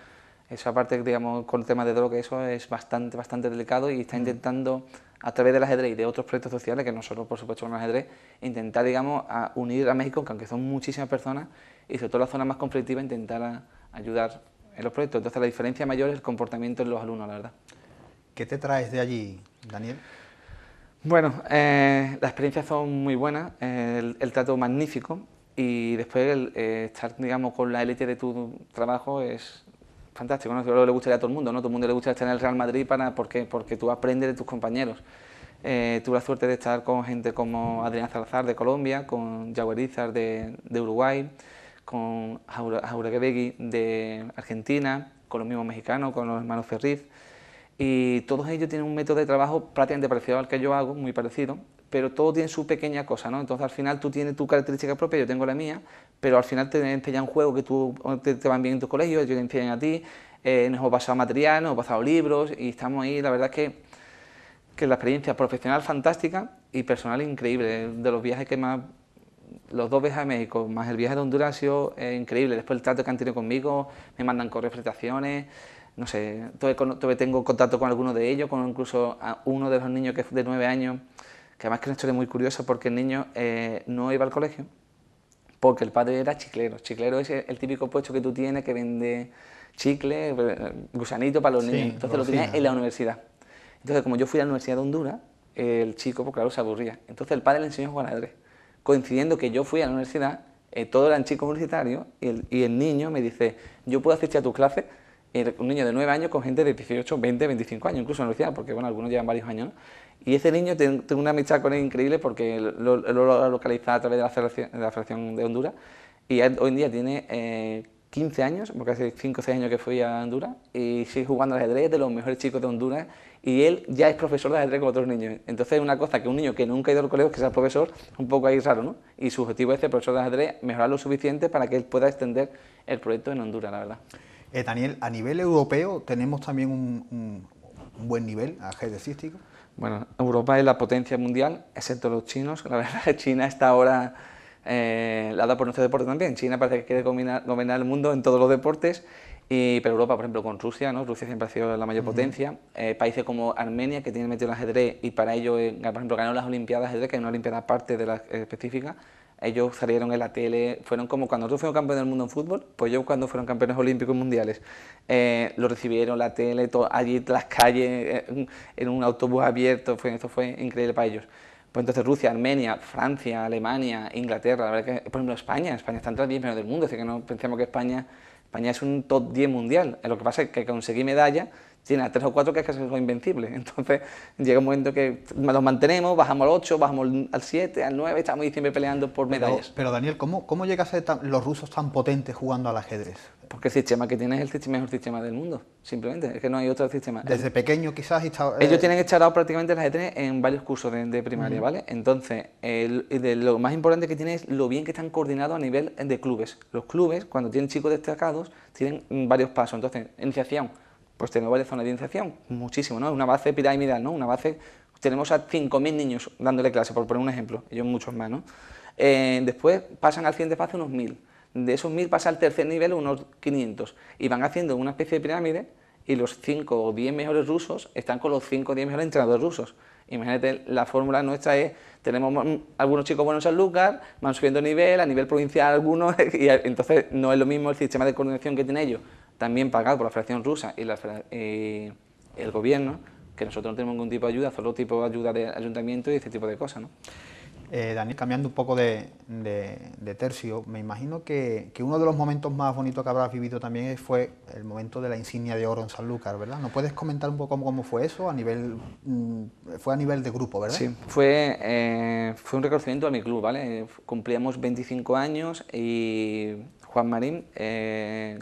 esa parte, digamos, con el tema de droga, eso es bastante, bastante delicado y está mm. intentando a través del ajedrez y de otros proyectos sociales, que no solo por supuesto con el ajedrez, intentar digamos a unir a México, que aunque son muchísimas personas, y sobre todo la zona más conflictiva, intentar ayudar en los proyectos. Entonces la diferencia mayor es el comportamiento de los alumnos, la verdad. ¿Qué te traes de allí, Daniel? Bueno, eh, las experiencias son muy buenas, el, trato magnífico y después el, eh, estar digamos, con la élite de tu trabajo es fantástico, ¿no? Creo le gustaría a todo el mundo, ¿no? Todo el mundo le gusta estar en el Real Madrid para, porque, porque tú aprendes de tus compañeros. Eh, tuve la suerte de estar con gente como Adrián Salazar de Colombia, con Jaurizar de, de Uruguay, con Jauregui de Argentina, con los mismos mexicanos, con los hermanos Ferriz. Y todos ellos tienen un método de trabajo prácticamente parecido al que yo hago, muy parecido, pero todo tiene su pequeña cosa, ¿no? Entonces al final tú tienes tu característica propia, yo tengo la mía, pero al final te enseñan juegos que tú te, van bien en tu colegio... ellos te enseñan a ti, eh, nos hemos pasado material, nos hemos pasado libros y estamos ahí, la verdad es que, que la experiencia profesional fantástica y personal increíble, de los viajes que más los dos viajes a México, más el viaje de Honduras ha sido eh, increíble. Después el trato que han tenido conmigo, me mandan correos, felicitaciones... no sé, todavía, tengo contacto con alguno de ellos, con incluso a uno de los niños que es de nueve años, que además que es una historia muy curiosa porque el niño eh, no iba al colegio porque el padre era chiclero. Chiclero es el típico puesto que tú tienes que vende chicle, eh, gusanito para los niños. Entonces lo tenía en la universidad. Entonces, como yo fui a la Universidad de Honduras, el chico, pues claro, se aburría. Entonces el padre le enseñó a jugar Coincidiendo que yo fui a la universidad, eh, todos eran chicos universitarios, y el, y el niño me dice, yo puedo asistir a tus clases, eh, un niño de 9 años con gente de 18, 20, 25 años, incluso en la universidad, porque bueno, algunos llevan varios años, Y ese niño, tiene una amistad con él increíble porque lo, ha localizado a través de la, Federación, de Honduras y hoy en día tiene 15 eh, años, porque hace 5 o 6 años que fui a Honduras y sigue jugando al ajedrez de los mejores chicos de Honduras y él ya es profesor de ajedrez con otros niños. Entonces es una cosa que un niño que nunca ha ido al colegio, que sea profesor, un poco ahí raro, ¿no? Y su objetivo es ser profesor de ajedrez, mejorar lo suficiente para que él pueda extender el proyecto en Honduras, la verdad. Eh, Daniel, a nivel europeo tenemos también un, buen nivel ajedrecístico. Bueno, Europa es la potencia mundial, excepto los chinos. La verdad que China está ahora lada eh, la por nuestro deporte también. China parece que quiere dominar, el mundo en todos los deportes. Y, pero Europa, por ejemplo, con Rusia, ¿no? Rusia siempre ha sido la mayor potencia. Eh, países como Armenia, que tienen metido el ajedrez y para ello, por ejemplo, ganó las Olimpiadas de ajedrez, que es una Olimpiada aparte de la específica ellos salieron en la tele, fueron como cuando nosotros fuimos campeones del mundo en fútbol, pues ellos cuando fueron campeones olímpicos mundiales, eh, lo recibieron la tele, allí en las calles, en, un autobús abierto, fue, esto fue increíble para ellos. Pues entonces Rusia, Armenia, Francia, Alemania, Inglaterra, la verdad que, por ejemplo, España, España está entre los 10 del mundo, así que no pensemos que España, España es un top 10 mundial, lo que pasa es que conseguí medalla, tiene a tres o cuatro que es casi invencible. Entonces llega un momento que los mantenemos, bajamos al 8, bajamos al 7, al 9, estamos ahí siempre peleando por medallas. Pero, Daniel, ¿cómo, ¿cómo llega a ser los rusos tan potentes jugando al ajedrez? Porque el sistema que tiene es el mejor sistema del mundo, simplemente, es que no hay otro sistema. Desde pequeño quizás... Eh, Ellos tienen echado prácticamente el ajedrez en varios cursos de, primaria, ¿vale? Entonces, lo más importante que tiene es lo bien que están coordinados a nivel de clubes. Los clubes, cuando tienen chicos destacados, tienen varios pasos. Entonces, iniciación, pues tenemos varias zonas zona de iniciación, muchísimo, ¿no? Una base piramidal, ¿no? Una base, tenemos a 5.000 niños dándole clase, por poner un ejemplo, ellos muchos más, ¿no? Eh, después pasan al siguiente paso unos 1.000, de esos 1.000 pasa al tercer nivel unos 500 y van haciendo una especie de pirámide y los 5 o 10 mejores rusos están con los 5 o 10 mejores entrenadores rusos. Imagínate, la fórmula nuestra es, tenemos algunos chicos buenos en Lugar... van subiendo nivel, a nivel provincial algunos, y entonces no es lo mismo el sistema de coordinación que tienen ellos también pagado por la fracción Rusa y, el gobierno, que nosotros no tenemos ningún tipo de ayuda, solo tipo de ayuda de ayuntamiento y ese tipo de cosas. ¿no? Eh, Daniel, cambiando un poco de, tercio, me imagino que, que, uno de los momentos más bonitos que habrás vivido también fue el momento de la insignia de oro en Sanlúcar, ¿verdad? ¿Nos puedes comentar un poco cómo, cómo fue eso? A nivel, mm, fue a nivel de grupo, ¿verdad? Sí, fue, eh, fue un reconocimiento a mi club, ¿vale? Cumplíamos 25 años y Juan Marín, eh,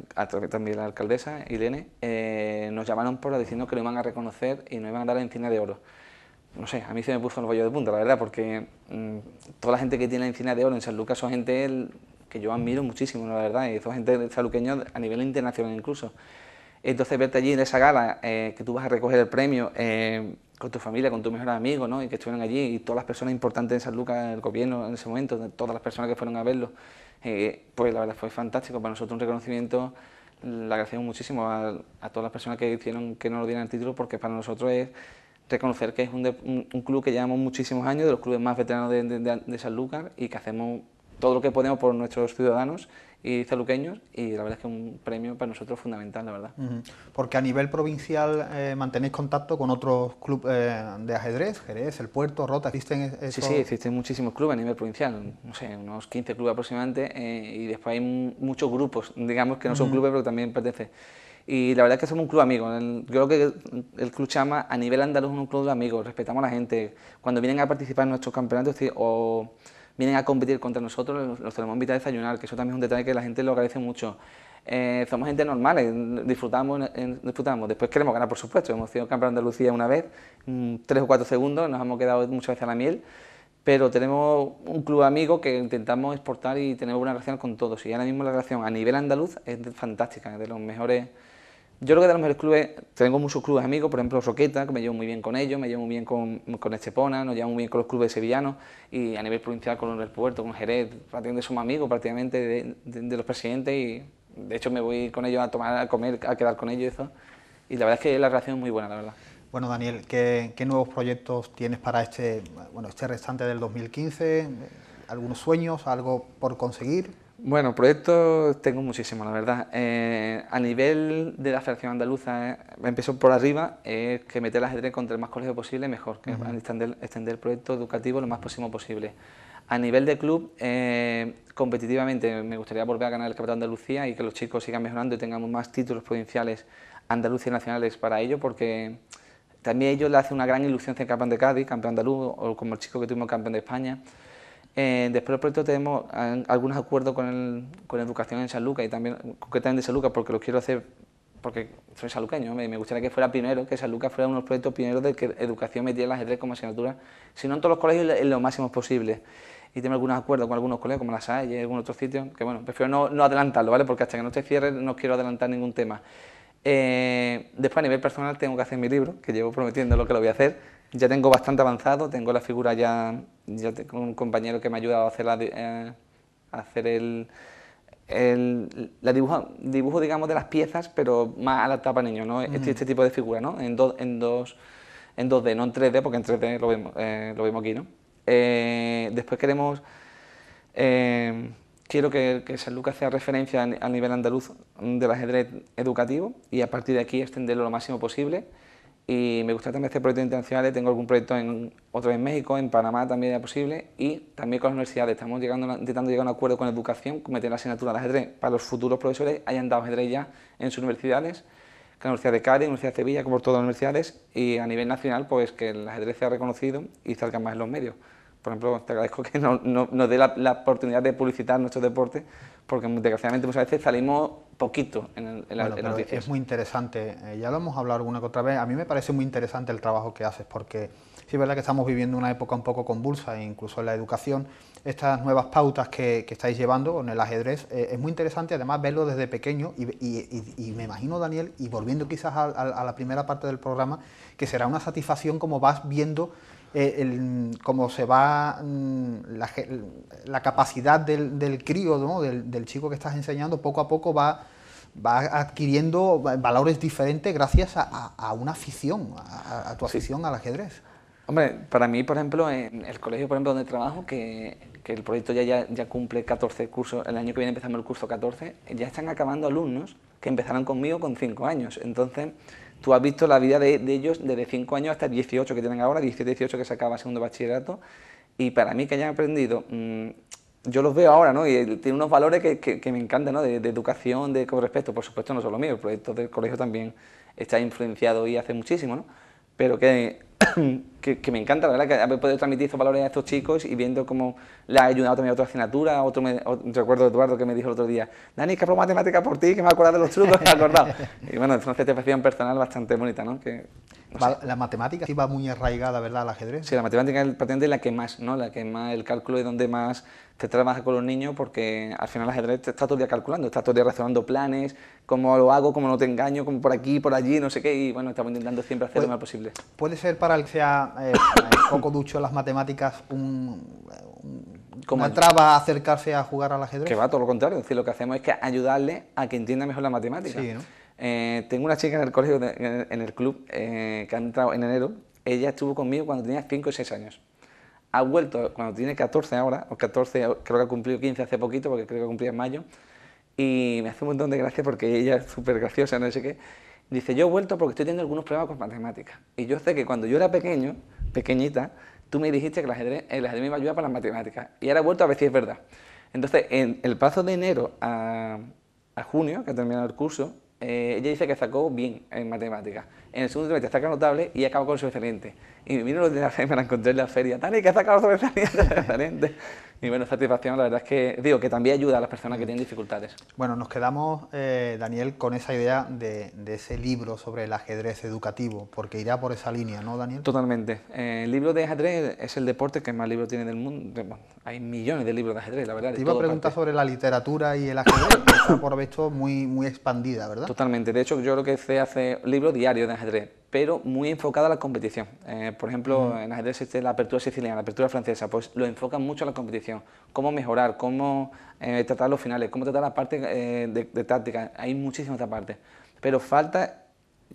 también la alcaldesa, Irene, eh, nos llamaron por diciendo que lo iban a reconocer y nos iban a dar la encina de oro. No sé, a mí se me puso el bollo de punta, la verdad, porque mm, toda la gente que tiene la encina de oro en San Lucas son gente que yo admiro muchísimo, la verdad, y son gente saluqueña a nivel internacional incluso. Entonces verte allí en esa gala, eh, que tú vas a recoger el premio eh, con tu familia, con tu mejor amigo, ¿no? y que estuvieron allí, y todas las personas importantes en San Lucas, el gobierno en ese momento, todas las personas que fueron a verlo, eh, pues la verdad fue fantástico, para nosotros un reconocimiento, le agradecemos muchísimo a, todas las personas que hicieron que nos dieran el título, porque para nosotros es reconocer que es un, club que llevamos muchísimos años, de los clubes más veteranos de, San de Sanlúcar y que hacemos todo lo que podemos por nuestros ciudadanos y celuqueños y la verdad es que es un premio para nosotros fundamental, la verdad. Porque a nivel provincial eh, mantenéis contacto con otros clubes eh, de ajedrez, Jerez, El Puerto, Rota, ¿existen Sí, sí, existen muchísimos clubes a nivel provincial, no sé, unos 15 clubes aproximadamente eh, y después hay muchos grupos, digamos que no son clubes pero también pertenecen. Y la verdad es que somos un club amigo. yo creo que el Club Chama a nivel andaluz es un club de amigos, respetamos a la gente. Cuando vienen a participar en nuestros campeonatos o vienen a competir contra nosotros, los tenemos invitados a desayunar, que eso también es un detalle que la gente lo agradece mucho. Eh, somos gente normal, disfrutamos, disfrutamos. Después queremos ganar, por supuesto. Hemos sido campeón de Andalucía una vez, mm, tres o cuatro segundos, nos hemos quedado muchas veces a la miel, pero tenemos un club amigo que intentamos exportar y tenemos una relación con todos. Y ahora mismo la relación a nivel andaluz es fantástica, es de los mejores yo lo que de los mejores clubes, tengo muchos clubes amigos, por ejemplo Roqueta, que me llevo muy bien con ellos, me llevo muy bien con, Estepona, nos llevo muy bien con los clubes sevillanos y a nivel provincial con el Puerto, con Jerez, prácticamente somos amigos prácticamente de, de, de los presidentes y de hecho me voy con ellos a tomar, a comer, a quedar con ellos y eso. Y la verdad es que la relación es muy buena, la verdad. Bueno, Daniel, ¿qué, qué nuevos proyectos tienes para este, bueno, este restante del 2015? ¿Algunos sueños, algo por conseguir? Bueno, proyectos tengo muchísimos, la verdad. Eh, a nivel de la Federación Andaluza, eh, empezó por arriba, es que meter el ajedrez contra el más colegio posible mejor, que extender, el proyecto educativo lo más próximo posible. A nivel de club, eh, competitivamente me gustaría volver a ganar el Campeonato de Andalucía y que los chicos sigan mejorando y tengamos más títulos provinciales andaluces y nacionales para ello, porque también a ellos le hace una gran ilusión ser campeón de Cádiz, campeón andaluz, o como el chico que tuvimos campeón de España. Eh, después del proyecto tenemos eh, algunos acuerdos con, el, Educación en San luca y también concretamente de San Lucas porque lo quiero hacer porque soy saluqueño, me, gustaría que fuera primero que San Lucas fuera uno de los proyectos pioneros de que educación metiera el ajedrez como asignatura, si no en todos los colegios, en lo máximo posible. Y tengo algunos acuerdos con algunos colegios, como la SAE y algún otro sitio, que bueno, prefiero no, adelantarlo, ¿vale? Porque hasta que no te cierre no quiero adelantar ningún tema. Eh, después a nivel personal tengo que hacer mi libro, que llevo prometiendo lo que lo voy a hacer. Ya tengo bastante avanzado, tengo la figura ya, ya tengo un compañero que me ha ayudado a hacer, eh, hacer el, el la dibujo, dibujo, digamos, de las piezas, pero más a la etapa niño, ¿no? Este, este, tipo de figura, ¿no? En, en, dos, en 2D, no en 3D, porque en 3D lo eh, lo vemos aquí, ¿no? después queremos quiero que, que San Lucas sea referencia al nivel andaluz del ajedrez educativo y a partir de aquí extenderlo lo máximo posible. Y me gusta también este proyecto internacional, tengo algún proyecto en otro en México, en Panamá también es posible, y también con las universidades. Estamos llegando, intentando llegar a un acuerdo con educación, meter la asignatura de ajedrez para los futuros profesores, hayan dado ajedrez ya en sus universidades, que la Universidad de Cádiz, Universidad de Sevilla, como por todas las universidades, y a nivel nacional, pues que el ajedrez sea reconocido y salga más en los medios por ejemplo, te agradezco que nos dé la, oportunidad de publicitar nuestro deporte, porque desgraciadamente muchas veces salimos poquito en, la, noticias. Es muy interesante, eh, ya lo hemos hablado alguna que otra vez, a mí me parece muy interesante el trabajo que haces, porque sí es verdad que estamos viviendo una época un poco convulsa, e incluso en la educación, estas nuevas pautas que, estáis llevando con el ajedrez, eh, es muy interesante además verlo desde pequeño y, me imagino, Daniel, y volviendo quizás a, a la primera parte del programa, que será una satisfacción como vas viendo eh, el, como se va mm, la, capacidad del, crío, ¿no? del, chico que estás enseñando, poco a poco va, va adquiriendo valores diferentes gracias a, una afición, a, tu afición al ajedrez. Hombre, para mí, por ejemplo, en el colegio por ejemplo, donde trabajo, que, el proyecto ya, ya, cumple 14 cursos, el año que viene empezamos el curso 14, ya están acabando alumnos que empezaron conmigo con 5 años. Entonces, Tú has visto la vida de, de ellos desde 5 años hasta 18 que tienen ahora, 17, 18 que se acaba segundo bachillerato. Y para mí que hayan aprendido, mm, yo los veo ahora, ¿no? Y eh, tiene unos valores que, que, me encantan, ¿no? De, educación, de con respecto, por supuesto no solo mío, el proyecto del colegio también está influenciado y hace muchísimo, ¿no? Pero que que, me encanta, la verdad, que haber podido transmitir esos valores a estos chicos y viendo cómo le ha ayudado también a otra asignatura. Otro recuerdo de Eduardo que me dijo el otro día, Dani, que matemáticas por ti, que me acordado de los trucos, me ha acordado. y bueno, es una satisfacción personal bastante bonita, ¿no? Que, la matemática va muy arraigada, ¿verdad?, al ajedrez. Sí, la matemática es la que más, ¿no? La que más, el cálculo es donde más te trabaja con los niños porque al final el ajedrez te está todo el día calculando, está todo el día razonando planes, cómo lo hago, cómo no te engaño, cómo por aquí, por allí, no sé qué, y bueno, estamos intentando siempre hacer lo pues, más posible. Puede ser para el sea poco eh, ducho en las matemáticas Como una traba a acercarse a jugar al ajedrez? Que va todo lo contrario, es decir, lo que hacemos es que ayudarle a que entienda mejor la matemática. Sí, eh, tengo una chica en el colegio, en el club, eh, que ha entrado en enero, ella estuvo conmigo cuando tenía 5 o 6 años. Ha vuelto cuando tiene 14 ahora, o 14, creo que ha cumplido 15 hace poquito, porque creo que cumplía en mayo, y me hace un montón de gracias porque ella es súper graciosa, no sé qué, Dice, yo he vuelto porque estoy teniendo algunos problemas con matemáticas. Y yo sé que cuando yo era pequeño, pequeñita, tú me dijiste que el ajedrez, el me iba a ayudar para las matemáticas. Y ahora he vuelto a ver si es verdad. Entonces, en el paso de enero a, junio, que ha terminado el curso, eh, ella dice que sacó bien en matemáticas. En el segundo trimestre saca notable y acabó con excelente. Y vino los de la feria, me la encontré en la feria. Tani, que ha sacado sobresaliente, sobresaliente. Y esta satisfacción, la verdad es que digo que también ayuda a las personas que tienen dificultades. Bueno, nos quedamos, eh, Daniel, con esa idea de, ese libro sobre el ajedrez educativo, porque irá por esa línea, ¿no, Daniel? Totalmente. Eh, el libro de ajedrez es el deporte que más libros tiene del mundo. hay millones de libros de ajedrez, la verdad. Te iba a preguntar sobre la literatura y el ajedrez, que está por visto muy, muy expandida, ¿verdad? Totalmente. De hecho, yo lo que sé hace libro diario de ajedrez pero muy enfocada a la competición. Eh, por ejemplo, en ajedrez la apertura siciliana, la apertura francesa, pues lo enfocan mucho a la competición, cómo mejorar, cómo eh, tratar los finales, cómo tratar la parte eh, de, táctica, hay muchísimas esta parte. Pero falta,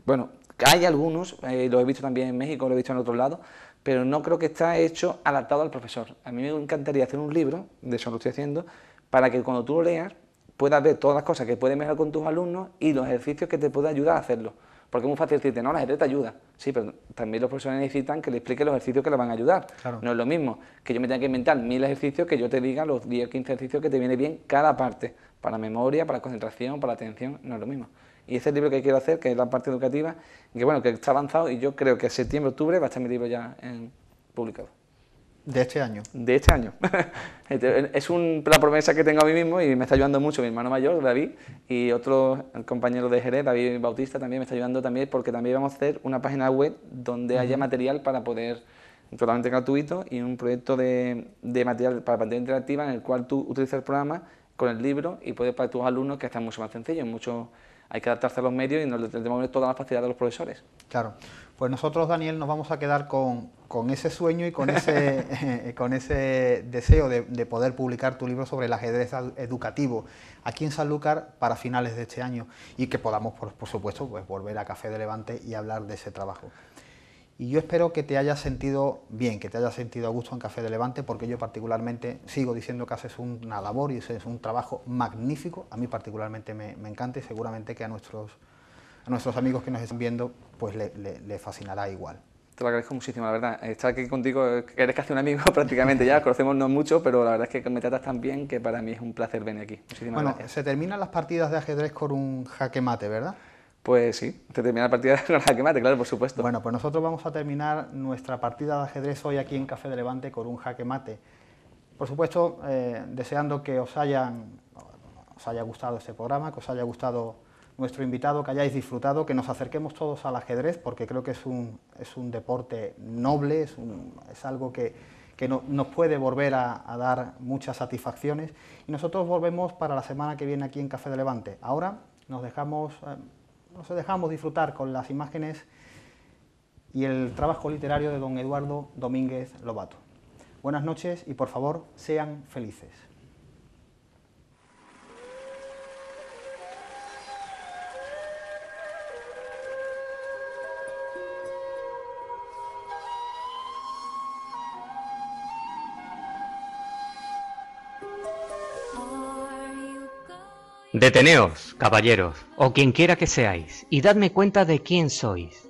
bueno, hay algunos, lo he visto también en México, lo he visto en otros lados, pero no creo que está hecho adaptado al profesor. A mí me encantaría hacer un libro, de eso lo estoy haciendo, para que cuando tú lo leas puedas ver todas las cosas que puedes mejorar con tus alumnos y los ejercicios que te pueden ayudar a hacerlo. Porque es muy fácil decirte, no, la gente te ayuda. Sí, pero también los profesores necesitan que le explique los ejercicios que le van a ayudar. No es lo mismo que yo me tenga que inventar mil ejercicios que yo te diga los 10 15 ejercicios que te viene bien cada parte. Para memoria, para concentración, para atención, no es lo mismo. Y ese es el libro que quiero hacer, que es la parte educativa, que bueno, que está avanzado y yo creo que en septiembre, octubre va a estar mi libro ya en publicado. De este año. De este año. Este, es un, la promesa que tengo a mí mismo y me está ayudando mucho mi hermano mayor, David, y otro compañero de Jerez, David Bautista, también me está ayudando también porque también vamos a hacer una página web donde haya material para poder totalmente gratuito y un proyecto de, material para pantalla interactiva en el cual tú utilizas el programa con el libro y puedes para tus alumnos que está mucho más sencillo, mucho hay que adaptarse a los medios y nos tenemos toda la facilidad de los profesores. Claro. Pues nosotros, Daniel, nos vamos a quedar con, ese sueño y con ese, eh, con ese deseo de, poder publicar tu libro sobre el ajedrez educativo aquí en Sanlúcar para finales de este año y que podamos, por, supuesto, pues volver a Café de Levante y hablar de ese trabajo. Y yo espero que te hayas sentido bien, que te hayas sentido a gusto en Café de Levante, porque yo particularmente sigo diciendo que haces una labor y es un trabajo magnífico. A mí particularmente me, encanta y seguramente que a nuestros, a nuestros amigos que nos están viendo pues le, fascinará igual. Te lo agradezco muchísimo, la verdad. Estar aquí contigo, eres casi un amigo prácticamente ya, conocemos no mucho, pero la verdad es que me tratas tan bien que para mí es un placer venir aquí. Muchísimas bueno, se terminan las partidas de ajedrez con un jaque mate, ¿verdad? Pues sí, te termina la partida con la jaque mate, claro, por supuesto. Bueno, pues nosotros vamos a terminar nuestra partida de ajedrez hoy aquí en Café de Levante con un jaque mate. Por supuesto, eh, deseando que os, hayan, haya gustado este programa, que os haya gustado nuestro invitado, que hayáis disfrutado, que nos acerquemos todos al ajedrez, porque creo que es un, es un deporte noble, es, algo que, nos puede volver a, dar muchas satisfacciones. Y nosotros volvemos para la semana que viene aquí en Café de Levante. Ahora nos dejamos... Eh, nos dejamos disfrutar con las imágenes y el trabajo literario de don Eduardo Domínguez Lobato. Buenas noches y por favor, sean felices. Deteneos, caballeros, o quien quiera que seáis, y dadme cuenta de quién sois.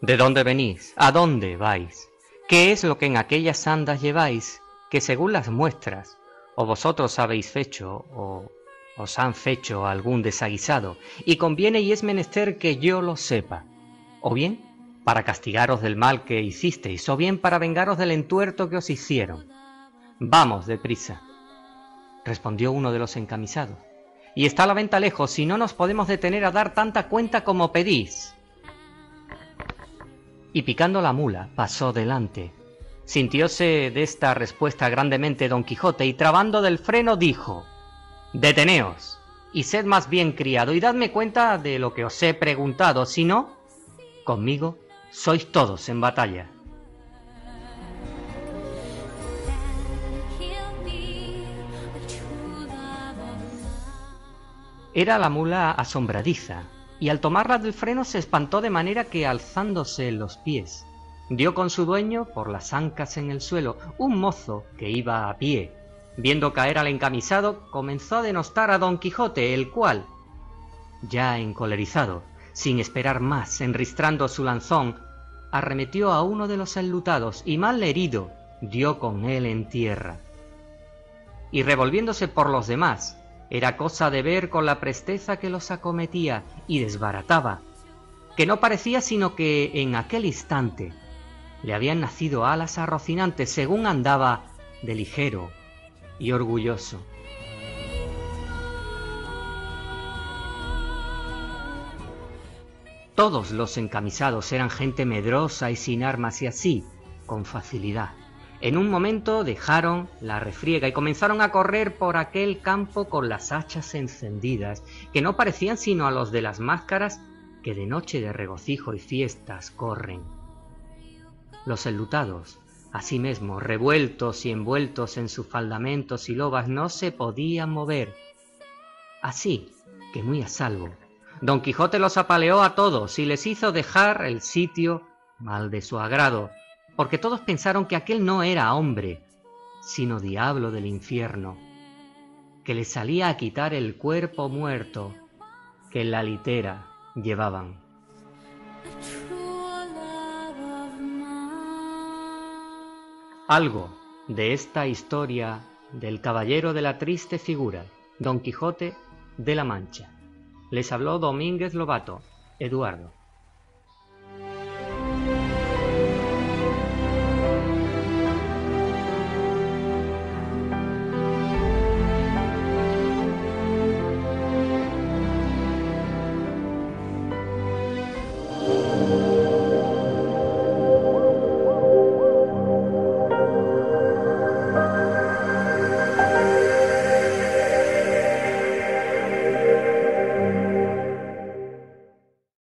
¿De dónde venís? ¿A dónde vais? ¿Qué es lo que en aquellas andas lleváis, que según las muestras, o vosotros habéis fecho, o os han fecho algún desaguisado, y conviene y es menester que yo lo sepa? O bien, para castigaros del mal que hicisteis, o bien para vengaros del entuerto que os hicieron. Vamos, deprisa, respondió uno de los encamisados y está la venta lejos, si no nos podemos detener a dar tanta cuenta como pedís. Y picando la mula, pasó delante. Sintióse de esta respuesta grandemente don Quijote y trabando del freno dijo, Deteneos, y sed más bien criado, y dadme cuenta de lo que os he preguntado, si no, conmigo sois todos en batalla. Era la mula asombradiza, y al tomarla del freno se espantó de manera que alzándose los pies, dio con su dueño por las ancas en el suelo, un mozo que iba a pie. Viendo caer al encamisado, comenzó a denostar a Don Quijote, el cual, ya encolerizado, sin esperar más, enristrando su lanzón, arremetió a uno de los enlutados y mal herido dio con él en tierra. Y revolviéndose por los demás, era cosa de ver con la presteza que los acometía y desbarataba, que no parecía sino que en aquel instante le habían nacido alas Rocinante según andaba de ligero y orgulloso. Todos los encamisados eran gente medrosa y sin armas y así, con facilidad. En un momento dejaron la refriega y comenzaron a correr por aquel campo con las hachas encendidas, que no parecían sino a los de las máscaras que de noche de regocijo y fiestas corren. Los enlutados, asimismo, revueltos y envueltos en sus faldamentos y lobas, no se podían mover. Así que muy a salvo, don Quijote los apaleó a todos y les hizo dejar el sitio mal de su agrado, porque todos pensaron que aquel no era hombre, sino diablo del infierno, que le salía a quitar el cuerpo muerto que en la litera llevaban. Algo de esta historia del caballero de la triste figura, Don Quijote de la Mancha. Les habló Domínguez Lobato, Eduardo.